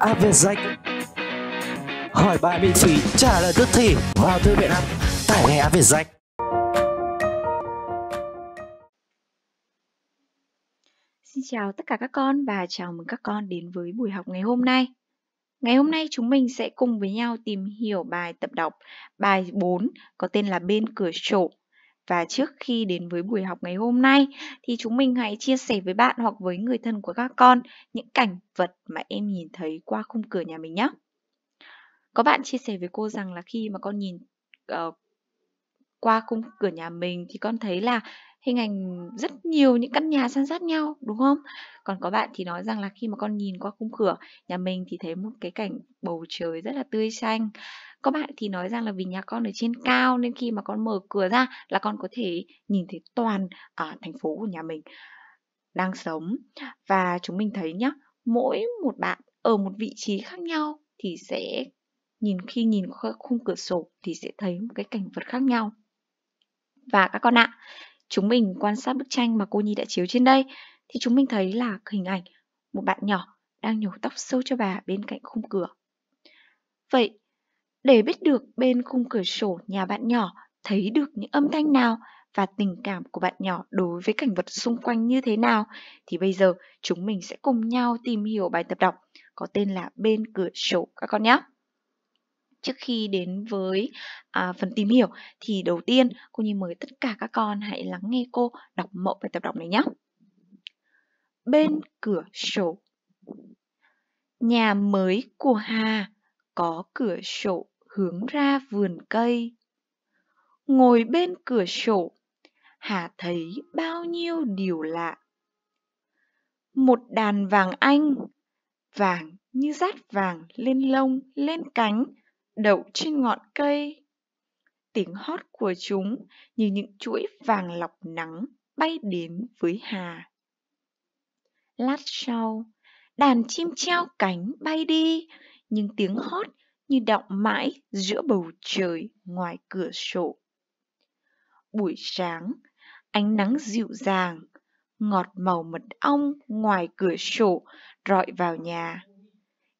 app Vietjet hỏi bài miễn phí trả lời tức thì vào thư viện app tải ngay app Vietjet Xin chào tất cả các con và chào mừng các con đến với buổi học ngày hôm nay. Ngày hôm nay chúng mình sẽ cùng với nhau tìm hiểu bài tập đọc bài 4 có tên là Bên cửa sổ và trước khi đến với buổi học ngày hôm nay thì chúng mình hãy chia sẻ với bạn hoặc với người thân của các con những cảnh vật mà em nhìn thấy qua khung cửa nhà mình nhé. Có bạn chia sẻ với cô rằng là khi mà con nhìn uh, qua khung cửa nhà mình thì con thấy là hình ảnh rất nhiều những căn nhà san sát nhau đúng không? Còn có bạn thì nói rằng là khi mà con nhìn qua khung cửa nhà mình thì thấy một cái cảnh bầu trời rất là tươi xanh có bạn thì nói rằng là vì nhà con ở trên cao nên khi mà con mở cửa ra là con có thể nhìn thấy toàn ở à, thành phố của nhà mình đang sống và chúng mình thấy nhá mỗi một bạn ở một vị trí khác nhau thì sẽ nhìn khi nhìn khung cửa sổ thì sẽ thấy một cái cảnh vật khác nhau và các con ạ chúng mình quan sát bức tranh mà cô nhi đã chiếu trên đây thì chúng mình thấy là hình ảnh một bạn nhỏ đang nhổ tóc sâu cho bà bên cạnh khung cửa vậy để biết được bên khung cửa sổ nhà bạn nhỏ thấy được những âm thanh nào và tình cảm của bạn nhỏ đối với cảnh vật xung quanh như thế nào thì bây giờ chúng mình sẽ cùng nhau tìm hiểu bài tập đọc có tên là bên cửa sổ các con nhé. Trước khi đến với à, phần tìm hiểu thì đầu tiên cô Nhi mời tất cả các con hãy lắng nghe cô đọc mẫu bài tập đọc này nhé. Bên cửa sổ Nhà mới của Hà có cửa sổ hướng ra vườn cây ngồi bên cửa sổ hà thấy bao nhiêu điều lạ một đàn vàng anh vàng như rát vàng lên lông lên cánh đậu trên ngọn cây tiếng hót của chúng như những chuỗi vàng lọc nắng bay đến với hà lát sau đàn chim treo cánh bay đi nhưng tiếng hót như đọng mãi giữa bầu trời ngoài cửa sổ. Buổi sáng, ánh nắng dịu dàng, ngọt màu mật ong ngoài cửa sổ rọi vào nhà.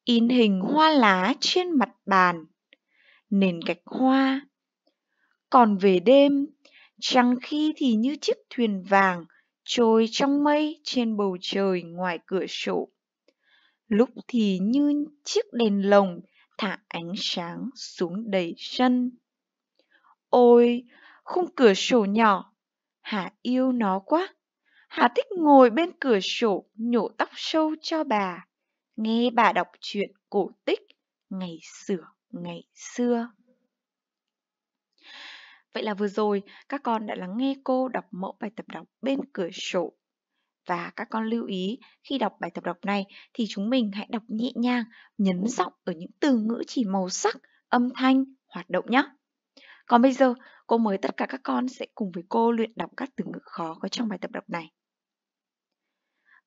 In hình hoa lá trên mặt bàn, nền gạch hoa. Còn về đêm, chẳng khi thì như chiếc thuyền vàng trôi trong mây trên bầu trời ngoài cửa sổ. Lúc thì như chiếc đèn lồng thả ánh sáng xuống đầy sân. Ôi, khung cửa sổ nhỏ, Hà yêu nó quá. Hà thích ngồi bên cửa sổ nhổ tóc sâu cho bà, nghe bà đọc truyện cổ tích ngày xưa ngày xưa. Vậy là vừa rồi các con đã lắng nghe cô đọc mẫu bài tập đọc bên cửa sổ và các con lưu ý khi đọc bài tập đọc này thì chúng mình hãy đọc nhẹ nhàng, nhấn giọng ở những từ ngữ chỉ màu sắc, âm thanh, hoạt động nhé. Còn bây giờ, cô mời tất cả các con sẽ cùng với cô luyện đọc các từ ngữ khó có trong bài tập đọc này.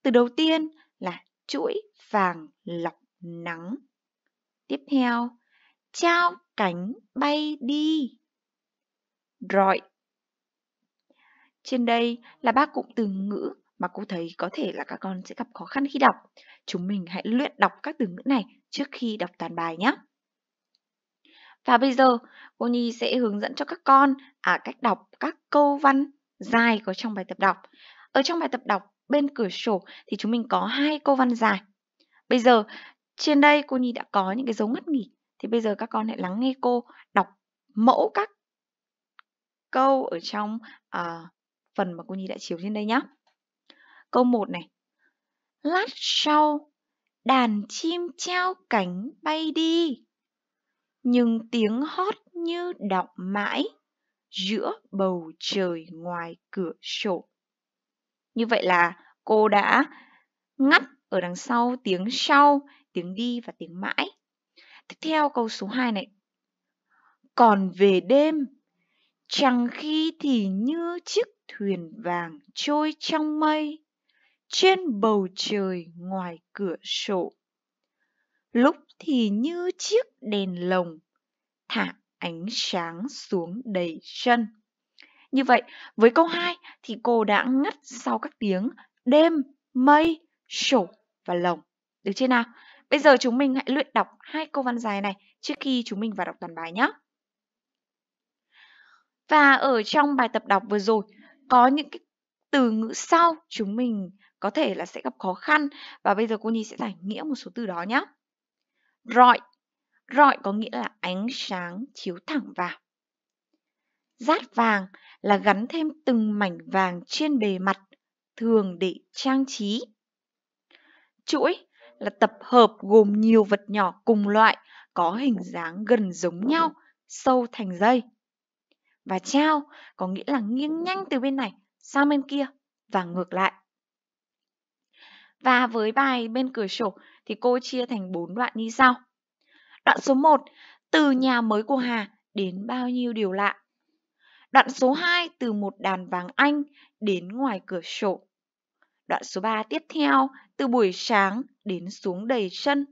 Từ đầu tiên là chuỗi vàng lọc nắng. Tiếp theo, trao cánh bay đi. Rồi. Trên đây là ba cụm từ ngữ mà cô thấy có thể là các con sẽ gặp khó khăn khi đọc. Chúng mình hãy luyện đọc các từ ngữ này trước khi đọc toàn bài nhé. Và bây giờ, cô Nhi sẽ hướng dẫn cho các con à, cách đọc các câu văn dài có trong bài tập đọc. Ở trong bài tập đọc bên cửa sổ thì chúng mình có hai câu văn dài. Bây giờ, trên đây cô Nhi đã có những cái dấu ngắt nghỉ. Thì bây giờ các con hãy lắng nghe cô đọc mẫu các câu ở trong à, phần mà cô Nhi đã chiếu trên đây nhé. Câu 1 này. Lát sau, đàn chim trao cánh bay đi. Nhưng tiếng hót như đọng mãi giữa bầu trời ngoài cửa sổ. Như vậy là cô đã ngắt ở đằng sau tiếng sau, tiếng đi và tiếng mãi. Tiếp theo câu số 2 này. Còn về đêm, chẳng khi thì như chiếc thuyền vàng trôi trong mây trên bầu trời ngoài cửa sổ lúc thì như chiếc đèn lồng thả ánh sáng xuống đầy sân như vậy với câu 2 thì cô đã ngắt sau các tiếng đêm mây sổ và lồng được chưa nào bây giờ chúng mình hãy luyện đọc hai câu văn dài này trước khi chúng mình vào đọc toàn bài nhé và ở trong bài tập đọc vừa rồi có những cái từ ngữ sau chúng mình có thể là sẽ gặp khó khăn và bây giờ cô Nhi sẽ giải nghĩa một số từ đó nhé. Rọi Rọi có nghĩa là ánh sáng chiếu thẳng vào. Dát vàng là gắn thêm từng mảnh vàng trên bề mặt, thường để trang trí. Chuỗi là tập hợp gồm nhiều vật nhỏ cùng loại, có hình dáng gần giống nhau, sâu thành dây. Và trao có nghĩa là nghiêng nhanh từ bên này sang bên kia và ngược lại. Và với bài bên cửa sổ thì cô chia thành 4 đoạn như sau. Đoạn số 1, từ nhà mới của Hà đến bao nhiêu điều lạ. Đoạn số 2, từ một đàn vàng Anh đến ngoài cửa sổ. Đoạn số 3 tiếp theo, từ buổi sáng đến xuống đầy chân.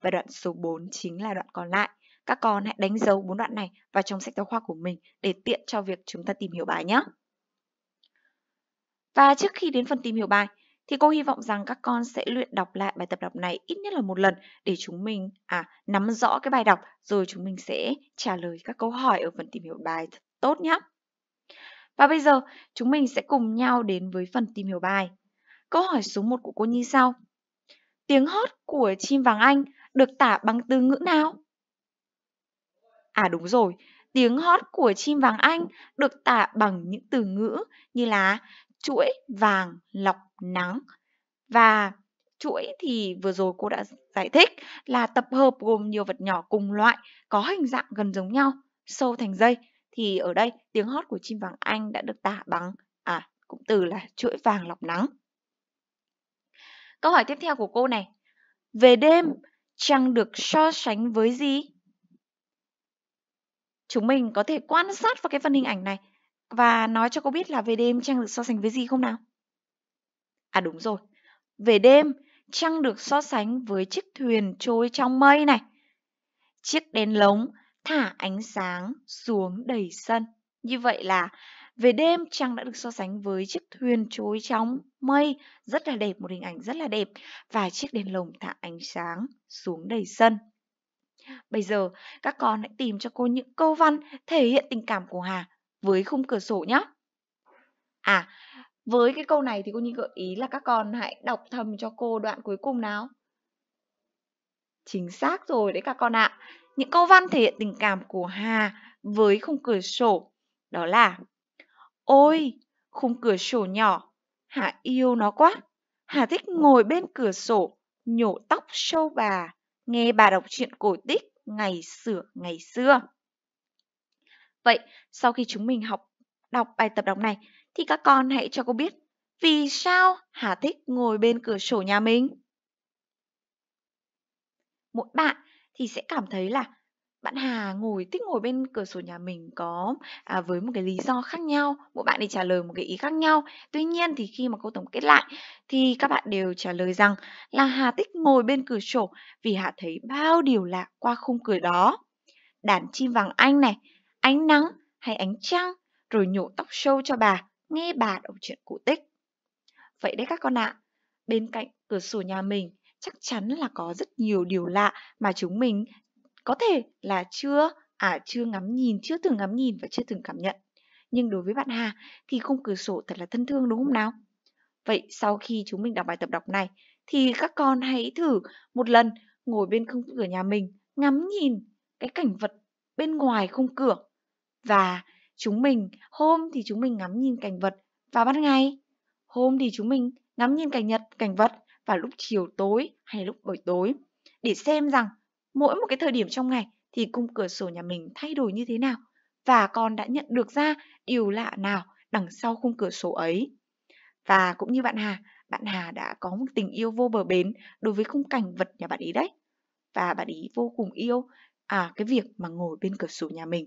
Và đoạn số 4 chính là đoạn còn lại. Các con hãy đánh dấu bốn đoạn này vào trong sách giáo khoa của mình để tiện cho việc chúng ta tìm hiểu bài nhé. Và trước khi đến phần tìm hiểu bài thì cô hy vọng rằng các con sẽ luyện đọc lại bài tập đọc này ít nhất là một lần để chúng mình à nắm rõ cái bài đọc rồi chúng mình sẽ trả lời các câu hỏi ở phần tìm hiểu bài thật tốt nhé. Và bây giờ chúng mình sẽ cùng nhau đến với phần tìm hiểu bài. Câu hỏi số 1 của cô như sau. Tiếng hót của chim vàng Anh được tả bằng từ ngữ nào? À đúng rồi, tiếng hót của chim vàng Anh được tả bằng những từ ngữ như là chuỗi vàng lọc nắng và chuỗi thì vừa rồi cô đã giải thích là tập hợp gồm nhiều vật nhỏ cùng loại có hình dạng gần giống nhau sâu thành dây thì ở đây tiếng hót của chim vàng anh đã được tả bằng à cũng từ là chuỗi vàng lọc nắng câu hỏi tiếp theo của cô này về đêm trăng được so sánh với gì chúng mình có thể quan sát vào cái phần hình ảnh này và nói cho cô biết là về đêm Trăng được so sánh với gì không nào? À đúng rồi, về đêm Trăng được so sánh với chiếc thuyền trôi trong mây này. Chiếc đèn lống thả ánh sáng xuống đầy sân. Như vậy là về đêm Trăng đã được so sánh với chiếc thuyền trôi trong mây, rất là đẹp, một hình ảnh rất là đẹp. Và chiếc đèn lồng thả ánh sáng xuống đầy sân. Bây giờ, các con hãy tìm cho cô những câu văn thể hiện tình cảm của Hà với khung cửa sổ nhá À, với cái câu này thì cô Nhi gợi ý là các con hãy đọc thầm cho cô đoạn cuối cùng nào. Chính xác rồi đấy các con ạ. Những câu văn thể hiện tình cảm của Hà với khung cửa sổ đó là Ôi, khung cửa sổ nhỏ, Hà yêu nó quá. Hà thích ngồi bên cửa sổ, nhổ tóc sâu bà, nghe bà đọc truyện cổ tích ngày xưa ngày xưa. Vậy, sau khi chúng mình học đọc bài tập đọc này, thì các con hãy cho cô biết vì sao Hà thích ngồi bên cửa sổ nhà mình. Mỗi bạn thì sẽ cảm thấy là bạn Hà ngồi thích ngồi bên cửa sổ nhà mình có à, với một cái lý do khác nhau mỗi bạn thì trả lời một cái ý khác nhau tuy nhiên thì khi mà cô tổng kết lại thì các bạn đều trả lời rằng là Hà thích ngồi bên cửa sổ vì Hà thấy bao điều lạ qua khung cửa đó đàn chim vàng anh này ánh nắng hay ánh trăng rồi nhổ tóc sâu cho bà, nghe bà đọc chuyện cổ tích. Vậy đấy các con ạ, bên cạnh cửa sổ nhà mình chắc chắn là có rất nhiều điều lạ mà chúng mình có thể là chưa à chưa ngắm nhìn, chưa từng ngắm nhìn và chưa từng cảm nhận. Nhưng đối với bạn Hà thì khung cửa sổ thật là thân thương đúng không nào? Vậy sau khi chúng mình đọc bài tập đọc này thì các con hãy thử một lần ngồi bên khung cửa nhà mình ngắm nhìn cái cảnh vật bên ngoài khung cửa và chúng mình hôm thì chúng mình ngắm nhìn cảnh vật vào ban ngày hôm thì chúng mình ngắm nhìn cảnh nhật cảnh vật vào lúc chiều tối hay lúc buổi tối để xem rằng mỗi một cái thời điểm trong ngày thì cung cửa sổ nhà mình thay đổi như thế nào và con đã nhận được ra điều lạ nào đằng sau khung cửa sổ ấy. Và cũng như bạn Hà, bạn Hà đã có một tình yêu vô bờ bến đối với khung cảnh vật nhà bạn ý đấy. Và bạn ý vô cùng yêu à, cái việc mà ngồi bên cửa sổ nhà mình.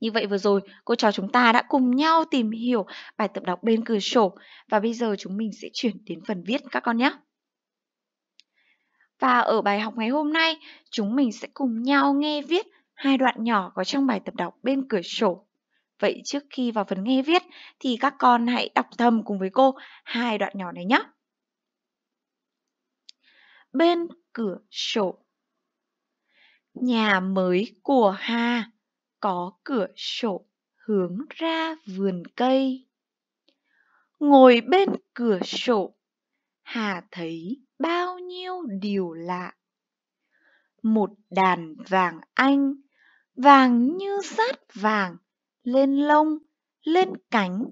Như vậy vừa rồi, cô trò chúng ta đã cùng nhau tìm hiểu bài tập đọc bên cửa sổ và bây giờ chúng mình sẽ chuyển đến phần viết các con nhé. Và ở bài học ngày hôm nay, chúng mình sẽ cùng nhau nghe viết hai đoạn nhỏ có trong bài tập đọc bên cửa sổ. Vậy trước khi vào phần nghe viết thì các con hãy đọc thầm cùng với cô hai đoạn nhỏ này nhé. Bên cửa sổ Nhà mới của Hà có cửa sổ hướng ra vườn cây. Ngồi bên cửa sổ, Hà thấy bao nhiêu điều lạ. Một đàn vàng anh, vàng như sát vàng, lên lông, lên cánh,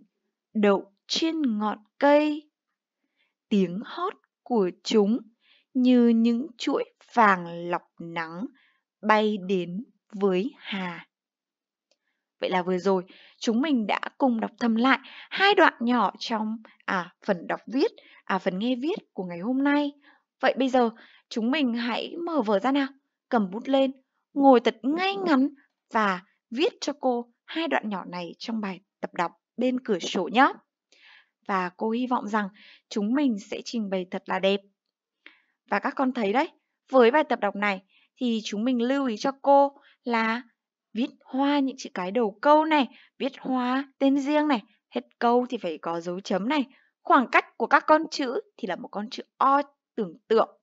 đậu trên ngọn cây. Tiếng hót của chúng như những chuỗi vàng lọc nắng bay đến với Hà. Vậy là vừa rồi chúng mình đã cùng đọc thầm lại hai đoạn nhỏ trong à phần đọc viết, à phần nghe viết của ngày hôm nay. Vậy bây giờ chúng mình hãy mở vở ra nào, cầm bút lên, ngồi thật ngay ngắn và viết cho cô hai đoạn nhỏ này trong bài tập đọc bên cửa sổ nhé. Và cô hy vọng rằng chúng mình sẽ trình bày thật là đẹp. Và các con thấy đấy, với bài tập đọc này thì chúng mình lưu ý cho cô là viết hoa những chữ cái đầu câu này, viết hoa tên riêng này, hết câu thì phải có dấu chấm này. Khoảng cách của các con chữ thì là một con chữ O tưởng tượng.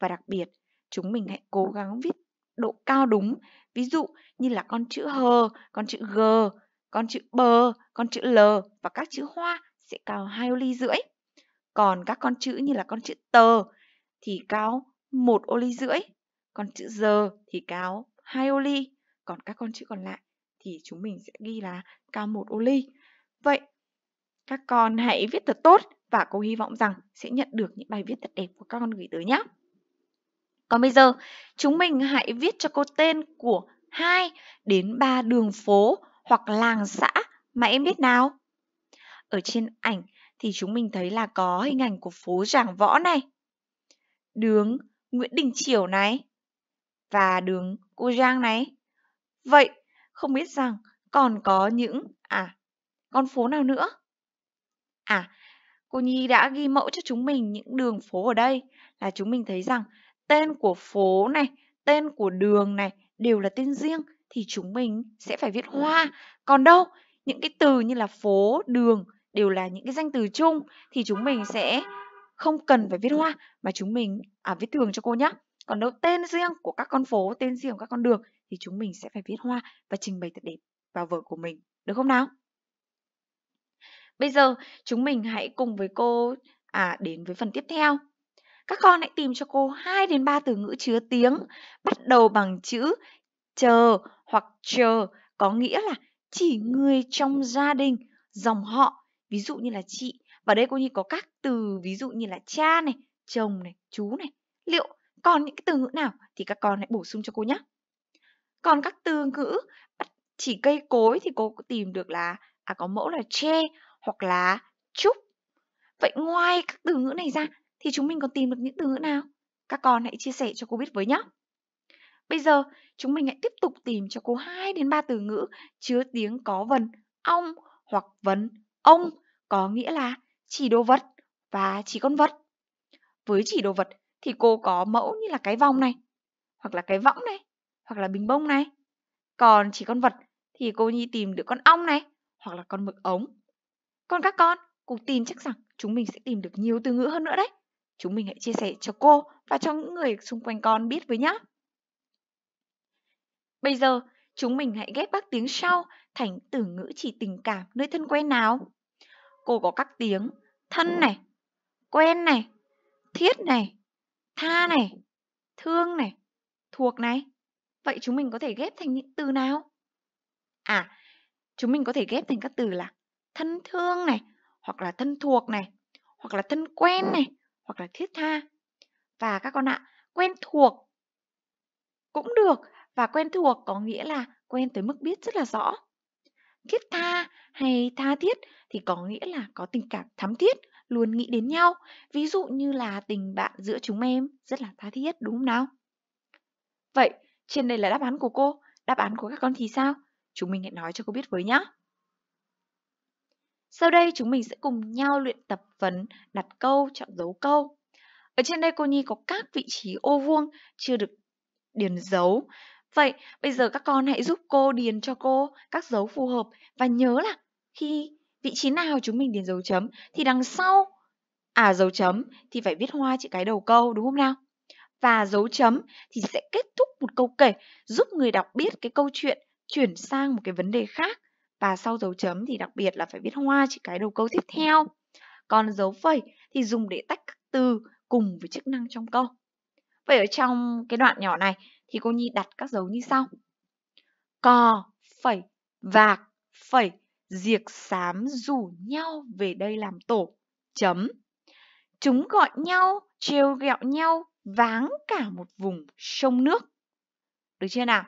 Và đặc biệt, chúng mình hãy cố gắng viết độ cao đúng. Ví dụ như là con chữ hờ, con chữ g, con chữ bờ, con chữ l và các chữ hoa sẽ cao hai ô ly rưỡi. Còn các con chữ như là con chữ tờ thì cao một ô ly rưỡi, còn chữ giờ thì cao hai ô ly còn các con chữ còn lại thì chúng mình sẽ ghi là cao một ô ly. Vậy các con hãy viết thật tốt và cô hy vọng rằng sẽ nhận được những bài viết thật đẹp của các con gửi tới nhé. Còn bây giờ, chúng mình hãy viết cho cô tên của hai đến ba đường phố hoặc làng xã mà em biết nào. Ở trên ảnh thì chúng mình thấy là có hình ảnh của phố Giảng Võ này, đường Nguyễn Đình Chiểu này và đường Cô Giang này. Vậy, không biết rằng còn có những à con phố nào nữa? À, cô Nhi đã ghi mẫu cho chúng mình những đường phố ở đây là chúng mình thấy rằng tên của phố này, tên của đường này đều là tên riêng thì chúng mình sẽ phải viết hoa. Còn đâu, những cái từ như là phố, đường đều là những cái danh từ chung thì chúng mình sẽ không cần phải viết hoa mà chúng mình à viết thường cho cô nhé. Còn đâu tên riêng của các con phố, tên riêng của các con đường thì chúng mình sẽ phải viết hoa và trình bày thật đẹp vào vở của mình, được không nào? Bây giờ chúng mình hãy cùng với cô à đến với phần tiếp theo. Các con hãy tìm cho cô 2 đến 3 từ ngữ chứa tiếng bắt đầu bằng chữ chờ hoặc chờ có nghĩa là chỉ người trong gia đình, dòng họ, ví dụ như là chị. Và đây cô Nhi có các từ ví dụ như là cha này, chồng này, chú này. Liệu còn những cái từ ngữ nào thì các con hãy bổ sung cho cô nhé còn các từ ngữ chỉ cây cối thì cô tìm được là à, có mẫu là tre hoặc là trúc vậy ngoài các từ ngữ này ra thì chúng mình còn tìm được những từ ngữ nào các con hãy chia sẻ cho cô biết với nhé bây giờ chúng mình hãy tiếp tục tìm cho cô 2 đến 3 từ ngữ chứa tiếng có vần ong hoặc vần ông có nghĩa là chỉ đồ vật và chỉ con vật với chỉ đồ vật thì cô có mẫu như là cái vòng này hoặc là cái võng này hoặc là bình bông này. Còn chỉ con vật thì cô Nhi tìm được con ong này hoặc là con mực ống. Còn các con, cô tin chắc rằng chúng mình sẽ tìm được nhiều từ ngữ hơn nữa đấy. Chúng mình hãy chia sẻ cho cô và cho những người xung quanh con biết với nhá. Bây giờ, chúng mình hãy ghép các tiếng sau thành từ ngữ chỉ tình cảm nơi thân quen nào. Cô có các tiếng thân này, quen này, thiết này, tha này, thương này, thuộc này. Vậy chúng mình có thể ghép thành những từ nào? À, chúng mình có thể ghép thành các từ là thân thương này, hoặc là thân thuộc này, hoặc là thân quen này, hoặc là thiết tha. Và các con ạ, quen thuộc cũng được và quen thuộc có nghĩa là quen tới mức biết rất là rõ. Thiết tha hay tha thiết thì có nghĩa là có tình cảm thắm thiết, luôn nghĩ đến nhau. Ví dụ như là tình bạn giữa chúng em rất là tha thiết đúng không nào? Vậy trên đây là đáp án của cô, đáp án của các con thì sao? Chúng mình hãy nói cho cô biết với nhé. Sau đây chúng mình sẽ cùng nhau luyện tập vấn đặt câu, chọn dấu câu. Ở trên đây cô Nhi có các vị trí ô vuông chưa được điền dấu. Vậy bây giờ các con hãy giúp cô điền cho cô các dấu phù hợp và nhớ là khi vị trí nào chúng mình điền dấu chấm thì đằng sau à dấu chấm thì phải viết hoa chữ cái đầu câu đúng không nào? và dấu chấm thì sẽ kết thúc một câu kể giúp người đọc biết cái câu chuyện chuyển sang một cái vấn đề khác và sau dấu chấm thì đặc biệt là phải viết hoa chữ cái đầu câu tiếp theo còn dấu phẩy thì dùng để tách các từ cùng với chức năng trong câu vậy ở trong cái đoạn nhỏ này thì cô nhi đặt các dấu như sau cò phẩy vạc phẩy diệc xám rủ nhau về đây làm tổ chấm chúng gọi nhau trêu ghẹo nhau váng cả một vùng sông nước. Được chưa nào?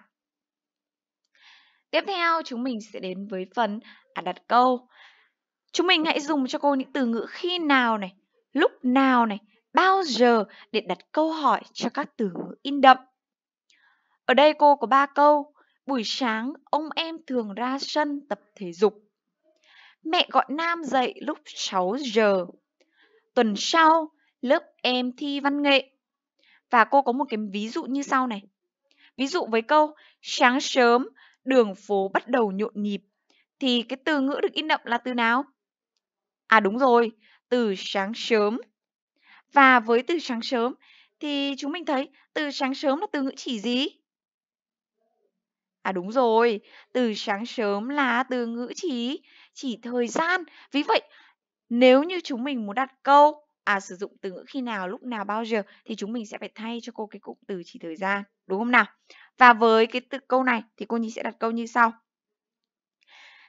Tiếp theo chúng mình sẽ đến với phần đặt câu. Chúng mình hãy dùng cho cô những từ ngữ khi nào này, lúc nào này, bao giờ để đặt câu hỏi cho các từ ngữ in đậm. Ở đây cô có 3 câu. Buổi sáng ông em thường ra sân tập thể dục. Mẹ gọi Nam dậy lúc 6 giờ. Tuần sau lớp em thi văn nghệ. Và cô có một cái ví dụ như sau này. Ví dụ với câu sáng sớm đường phố bắt đầu nhộn nhịp thì cái từ ngữ được in đậm là từ nào? À đúng rồi, từ sáng sớm. Và với từ sáng sớm thì chúng mình thấy từ sáng sớm là từ ngữ chỉ gì? À đúng rồi, từ sáng sớm là từ ngữ chỉ chỉ thời gian. Vì vậy, nếu như chúng mình muốn đặt câu à, sử dụng từ ngữ khi nào, lúc nào, bao giờ thì chúng mình sẽ phải thay cho cô cái cụm từ chỉ thời gian, đúng không nào? Và với cái từ câu này thì cô Nhi sẽ đặt câu như sau.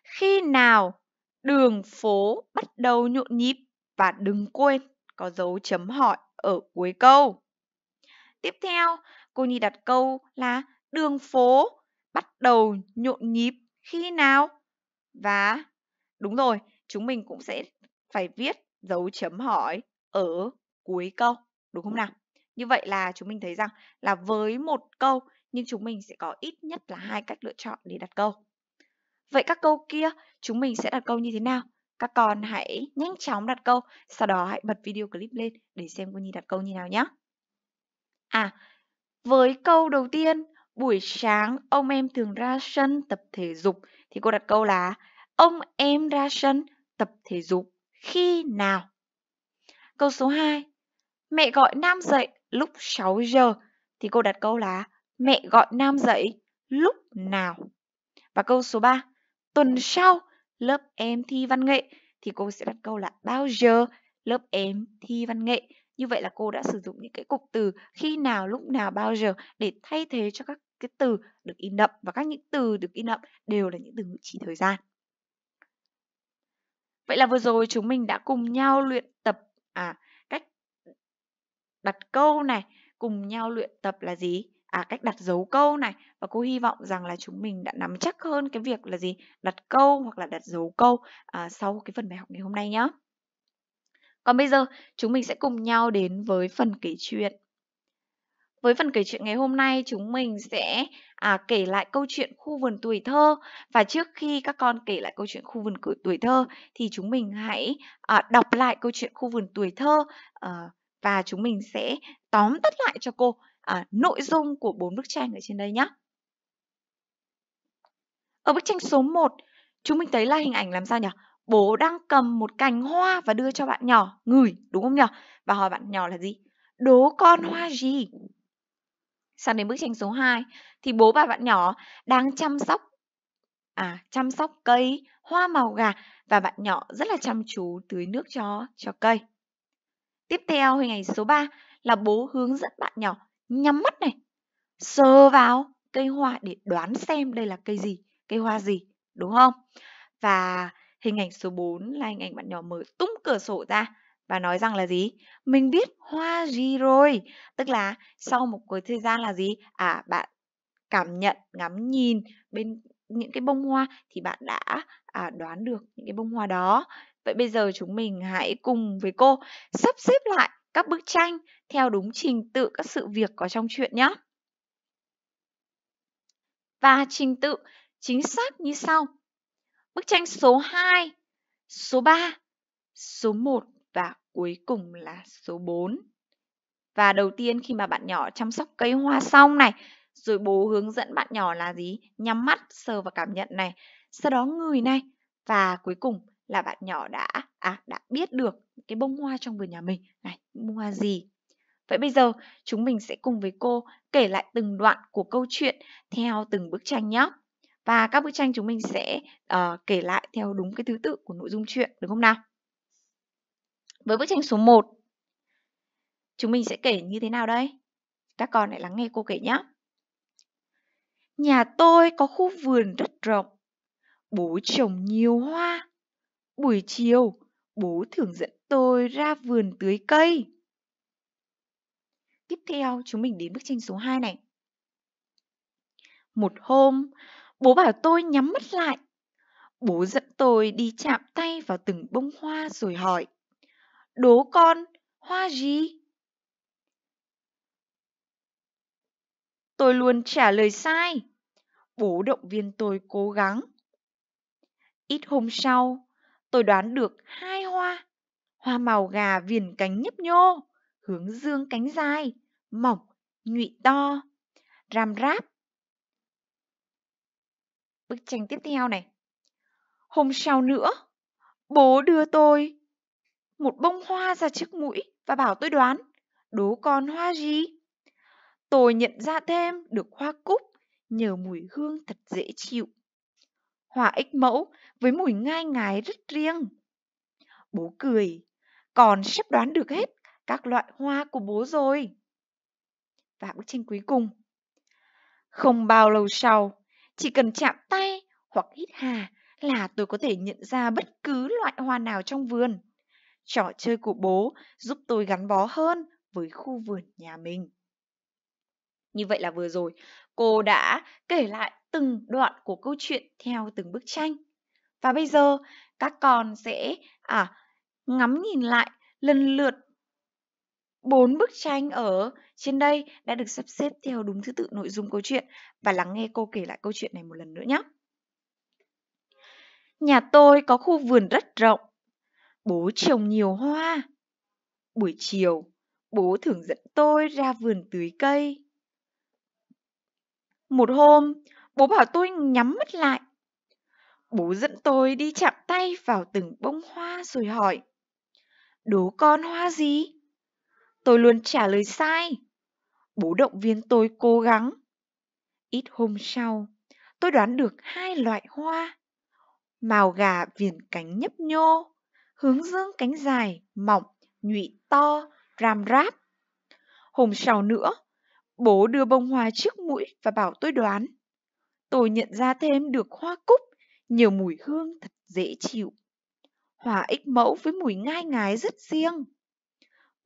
Khi nào đường phố bắt đầu nhộn nhịp và đừng quên có dấu chấm hỏi ở cuối câu. Tiếp theo, cô Nhi đặt câu là đường phố bắt đầu nhộn nhịp khi nào? Và đúng rồi, chúng mình cũng sẽ phải viết dấu chấm hỏi ở cuối câu, đúng không nào? Như vậy là chúng mình thấy rằng là với một câu nhưng chúng mình sẽ có ít nhất là hai cách lựa chọn để đặt câu. Vậy các câu kia chúng mình sẽ đặt câu như thế nào? Các con hãy nhanh chóng đặt câu, sau đó hãy bật video clip lên để xem cô Nhi đặt câu như nào nhé. À, với câu đầu tiên, buổi sáng ông em thường ra sân tập thể dục thì cô đặt câu là ông em ra sân tập thể dục khi nào? Câu số 2. Mẹ gọi Nam dậy lúc 6 giờ thì cô đặt câu là mẹ gọi Nam dậy lúc nào? Và câu số 3. Tuần sau lớp em thi văn nghệ thì cô sẽ đặt câu là bao giờ lớp em thi văn nghệ? Như vậy là cô đã sử dụng những cái cụm từ khi nào, lúc nào, bao giờ để thay thế cho các cái từ được in đậm và các những từ được in đậm đều là những từ ngữ chỉ thời gian. Vậy là vừa rồi chúng mình đã cùng nhau luyện tập à cách đặt câu này cùng nhau luyện tập là gì à cách đặt dấu câu này và cô hy vọng rằng là chúng mình đã nắm chắc hơn cái việc là gì đặt câu hoặc là đặt dấu câu à, sau cái phần bài học ngày hôm nay nhé còn bây giờ chúng mình sẽ cùng nhau đến với phần kể chuyện với phần kể chuyện ngày hôm nay, chúng mình sẽ à, kể lại câu chuyện khu vườn tuổi thơ. Và trước khi các con kể lại câu chuyện khu vườn tuổi thơ, thì chúng mình hãy à, đọc lại câu chuyện khu vườn tuổi thơ à, và chúng mình sẽ tóm tắt lại cho cô à, nội dung của bốn bức tranh ở trên đây nhé. Ở bức tranh số 1, chúng mình thấy là hình ảnh làm sao nhỉ? Bố đang cầm một cành hoa và đưa cho bạn nhỏ, ngửi, đúng không nhỉ? Và hỏi bạn nhỏ là gì? Đố con hoa gì? sang đến bức tranh số 2 thì bố và bạn nhỏ đang chăm sóc à chăm sóc cây hoa màu gà và bạn nhỏ rất là chăm chú tưới nước cho cho cây. Tiếp theo hình ảnh số 3 là bố hướng dẫn bạn nhỏ nhắm mắt này, sờ vào cây hoa để đoán xem đây là cây gì, cây hoa gì, đúng không? Và hình ảnh số 4 là hình ảnh bạn nhỏ mở tung cửa sổ ra Bà nói rằng là gì? Mình biết hoa gì rồi. Tức là sau một cuối thời gian là gì? À, bạn cảm nhận, ngắm nhìn bên những cái bông hoa thì bạn đã à, đoán được những cái bông hoa đó. Vậy bây giờ chúng mình hãy cùng với cô sắp xếp lại các bức tranh theo đúng trình tự các sự việc có trong chuyện nhé. Và trình tự chính xác như sau. Bức tranh số 2, số 3, số 1 và cuối cùng là số 4. Và đầu tiên khi mà bạn nhỏ chăm sóc cây hoa xong này, rồi bố hướng dẫn bạn nhỏ là gì? Nhắm mắt, sờ và cảm nhận này, sau đó ngửi này và cuối cùng là bạn nhỏ đã à đã biết được cái bông hoa trong vườn nhà mình này bông hoa gì. Vậy bây giờ chúng mình sẽ cùng với cô kể lại từng đoạn của câu chuyện theo từng bức tranh nhé. Và các bức tranh chúng mình sẽ uh, kể lại theo đúng cái thứ tự của nội dung chuyện được không nào? Với bức tranh số 1, chúng mình sẽ kể như thế nào đây? Các con hãy lắng nghe cô kể nhé. Nhà tôi có khu vườn rất rộng, bố trồng nhiều hoa. Buổi chiều, bố thường dẫn tôi ra vườn tưới cây. Tiếp theo, chúng mình đến bức tranh số 2 này. Một hôm, bố bảo tôi nhắm mắt lại. Bố dẫn tôi đi chạm tay vào từng bông hoa rồi hỏi. Đố con, hoa gì? Tôi luôn trả lời sai. Bố động viên tôi cố gắng. Ít hôm sau, tôi đoán được hai hoa. Hoa màu gà viền cánh nhấp nhô, hướng dương cánh dài, mỏng, nhụy to, ram ráp. Bức tranh tiếp theo này. Hôm sau nữa, bố đưa tôi một bông hoa ra trước mũi và bảo tôi đoán, đố còn hoa gì? Tôi nhận ra thêm được hoa cúc nhờ mùi hương thật dễ chịu. Hoa ích mẫu với mùi ngai ngái rất riêng. Bố cười, còn sắp đoán được hết các loại hoa của bố rồi. Và bức tranh cuối cùng. Không bao lâu sau, chỉ cần chạm tay hoặc hít hà là tôi có thể nhận ra bất cứ loại hoa nào trong vườn trò chơi của bố giúp tôi gắn bó hơn với khu vườn nhà mình. Như vậy là vừa rồi, cô đã kể lại từng đoạn của câu chuyện theo từng bức tranh. Và bây giờ các con sẽ à ngắm nhìn lại lần lượt bốn bức tranh ở trên đây đã được sắp xếp theo đúng thứ tự nội dung câu chuyện và lắng nghe cô kể lại câu chuyện này một lần nữa nhé. Nhà tôi có khu vườn rất rộng, bố trồng nhiều hoa. Buổi chiều, bố thường dẫn tôi ra vườn tưới cây. Một hôm, bố bảo tôi nhắm mắt lại. Bố dẫn tôi đi chạm tay vào từng bông hoa rồi hỏi. Đố con hoa gì? Tôi luôn trả lời sai. Bố động viên tôi cố gắng. Ít hôm sau, tôi đoán được hai loại hoa. Màu gà viền cánh nhấp nhô hướng dương cánh dài, mỏng, nhụy to, ram ráp. Hôm sau nữa, bố đưa bông hoa trước mũi và bảo tôi đoán. Tôi nhận ra thêm được hoa cúc, nhiều mùi hương thật dễ chịu. hoa ích mẫu với mùi ngai ngái rất riêng.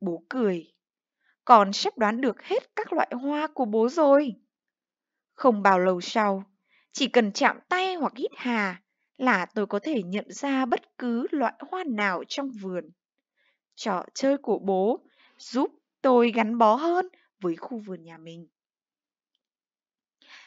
Bố cười. Còn sắp đoán được hết các loại hoa của bố rồi. Không bao lâu sau, chỉ cần chạm tay hoặc hít hà, là tôi có thể nhận ra bất cứ loại hoa nào trong vườn. Trò chơi của bố giúp tôi gắn bó hơn với khu vườn nhà mình.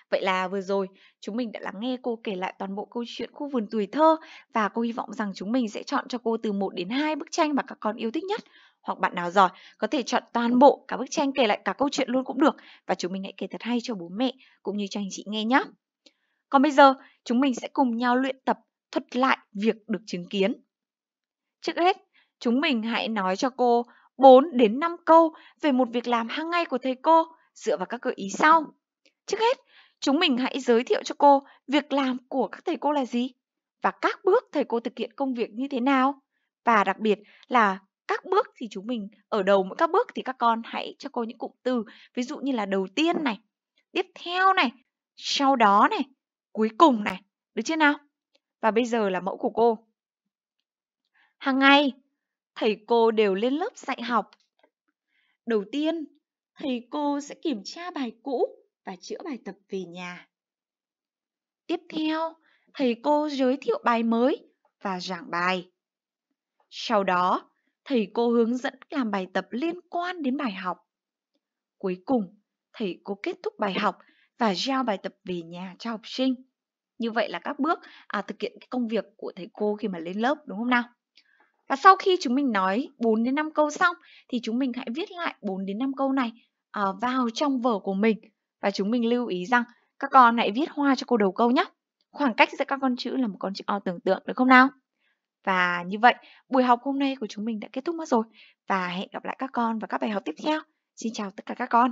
Vậy là vừa rồi, chúng mình đã lắng nghe cô kể lại toàn bộ câu chuyện khu vườn tuổi thơ và cô hy vọng rằng chúng mình sẽ chọn cho cô từ 1 đến 2 bức tranh mà các con yêu thích nhất. Hoặc bạn nào giỏi có thể chọn toàn bộ cả bức tranh kể lại cả câu chuyện luôn cũng được và chúng mình hãy kể thật hay cho bố mẹ cũng như cho anh chị nghe nhé. Còn bây giờ, chúng mình sẽ cùng nhau luyện tập thuật lại việc được chứng kiến. Trước hết, chúng mình hãy nói cho cô 4 đến 5 câu về một việc làm hàng ngày của thầy cô dựa vào các gợi ý sau. Trước hết, chúng mình hãy giới thiệu cho cô việc làm của các thầy cô là gì và các bước thầy cô thực hiện công việc như thế nào. Và đặc biệt là các bước thì chúng mình ở đầu mỗi các bước thì các con hãy cho cô những cụm từ ví dụ như là đầu tiên này, tiếp theo này, sau đó này, cuối cùng này, được chưa nào? Và bây giờ là mẫu của cô. Hàng ngày, thầy cô đều lên lớp dạy học. Đầu tiên, thầy cô sẽ kiểm tra bài cũ và chữa bài tập về nhà. Tiếp theo, thầy cô giới thiệu bài mới và giảng bài. Sau đó, thầy cô hướng dẫn làm bài tập liên quan đến bài học. Cuối cùng, thầy cô kết thúc bài học và giao bài tập về nhà cho học sinh. Như vậy là các bước à, thực hiện cái công việc của thầy cô khi mà lên lớp đúng không nào? Và sau khi chúng mình nói 4 đến 5 câu xong thì chúng mình hãy viết lại 4 đến 5 câu này à, vào trong vở của mình và chúng mình lưu ý rằng các con hãy viết hoa cho cô đầu câu nhé. Khoảng cách giữa các con chữ là một con chữ O tưởng tượng được không nào? Và như vậy, buổi học hôm nay của chúng mình đã kết thúc mất rồi và hẹn gặp lại các con vào các bài học tiếp theo. Xin chào tất cả các con